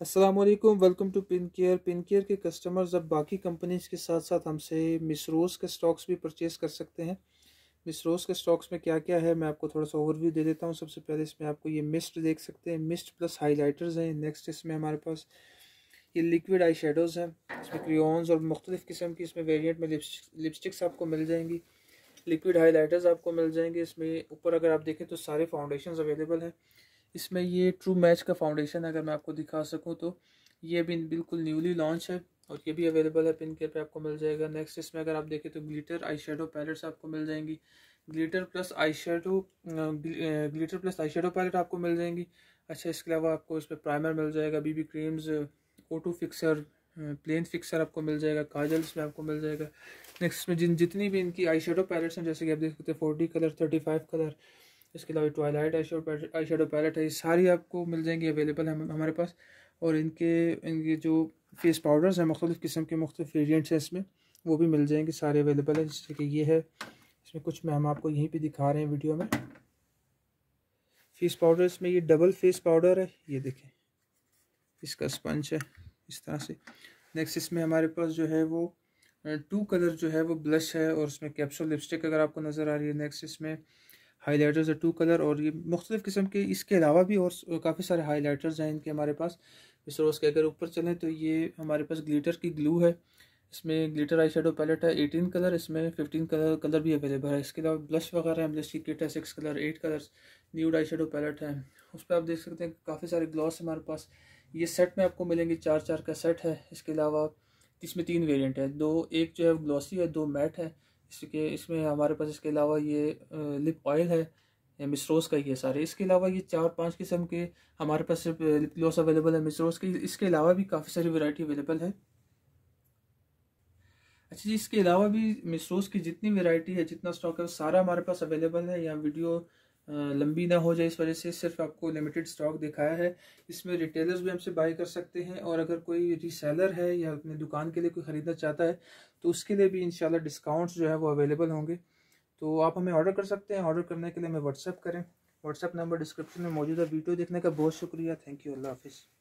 Aslam welcome to Pin Care Pin Care के customers अब बाकी कंपनीज के साथ साथ हमसे मिसरोज़ के स्टॉक्स भी परचेज़ कर सकते हैं मिसरोज़ के स्टॉक्स में क्या क्या है मैं आपको थोड़ा सा ओवरव्यू दे देता हूँ सबसे पहले इसमें आपको ये मिस्ट देख सकते हैं मिस्ट प्लस हाइलाइटर्स हैं नेक्स्ट इसमें हमारे पास ये लिक्विड आई शेडोज़ हैं इसमें क्रियॉन्स और मुख्तलिफ़ किस्म की इसमें वेरियंट में लिपस्टिक्स आपको मिल जाएंगी लिक्विड हाईलाइटर्स आपको मिल जाएंगे इसमें ऊपर अगर आप देखें तो सारे फाउंडेशन अवेलेबल हैं इसमें ये ट्रू मैच का फाउंडेशन अगर मैं आपको दिखा सकूँ तो ये भी बिल्कुल न्यूली लॉन्च है और ये भी अवेलेबल है पिन केयर पर आपको मिल जाएगा नेक्स्ट इसमें अगर आप देखें तो ग्लीटर आई शेडो पैलेट्स आपको मिल जाएंगी glitter plus eye shadow glitter plus eye shadow palette आपको मिल जाएंगी अच्छा इसके अलावा आपको इस पर प्राइमर मिल जाएगा बीबी क्रीम्स ओटो फिक्सर प्लेन फिक्सर आपको मिल जाएगा काजल इसमें आपको मिल जाएगा नेक्स्ट में जिन जितनी भी इनकी आई शेडो पैलेट्स हैं जैसे कि आप देख सकते हैं forty colour thirty five colour इसके अलावा टॉयलाइट आई शेडो पैलेट है ये सारी आपको मिल जाएंगी अवेलेबल है हमारे पास और इनके इनके जो फेस पाउडर्स हैं मुख्तलिफ़ किस्म के मुख्तलिफ वेरियंट्स हैं इसमें वो भी मिल जाएंगे सारे अवेलेबल है जैसे कि ये है इसमें कुछ मैं हम आपको यहीं पर दिखा रहे हैं वीडियो में फेस पाउडर इसमें ये डबल फेस पाउडर है ये देखें इसका स्पंज है इस तरह से नेक्स्ट इसमें हमारे पास जो है वो टू कलर जो है वो ब्लश है और उसमें कैप्सूल लिपस्टिक अगर आपको नज़र आ रही है नेक्स्ट इसमें हाईलाइटर्स है टू कलर और ये मुख्तलिफ़ किस्म के इसके अलावा भी और काफ़ी सारे लाइटर्स हैं इनके हमारे पास इस रोज़ के अगर ऊपर चलें तो ये हमारे पास ग्लीटर की ग्लू है इसमें ग्लिटर आई शेडो पैलेट है एटीन कलर इसमें फिफ्टीन कलर कलर भी अवेलेबल है इसके अलावा ब्लश वगैरह है ब्लश की किट है six colour eight colours nude eye shadow palette है उस पर आप देख सकते हैं काफ़ी सारे ग्लॉस हमारे पास ये सेट में आपको मिलेंगे चार चार का सेट है इसके अलावा इसमें तीन वेरियंट है दो एक जो है ग्लॉसी है दो मैट है इसके इसमें हमारे पास इसके अलावा ये लिप ऑयल है मिसरोस का ये सारे इसके अलावा ये चार पांच किस्म के हमारे पास सिर्फ लिप ग्लॉस अवेलेबल है मिसरोस के इसके अलावा भी काफ़ी सारी वैरायटी अवेलेबल है अच्छा जी इसके अलावा भी मिसरोस की जितनी वैरायटी है जितना स्टॉक है सारा हमारे पास अवेलेबल है यहाँ वीडियो लंबी ना हो जाए इस वजह से सिर्फ आपको लिमिटेड स्टॉक दिखाया है इसमें रिटेलर्स भी हमसे बाई कर सकते हैं और अगर कोई रीसेलर है या अपने दुकान के लिए कोई ख़रीदना चाहता है तो उसके लिए भी इंशाल्लाह डिस्काउंट्स जो है वो अवेलेबल होंगे तो आप हमें ऑर्डर कर सकते हैं ऑर्डर करने के लिए हमें व्हाट्सअप करें व्हाट्सअप नंबर डिस्क्रिप्शन में मौजूद है वीडियो देखने का बहुत शुक्रिया थैंक यू अल्लाह हाफिज़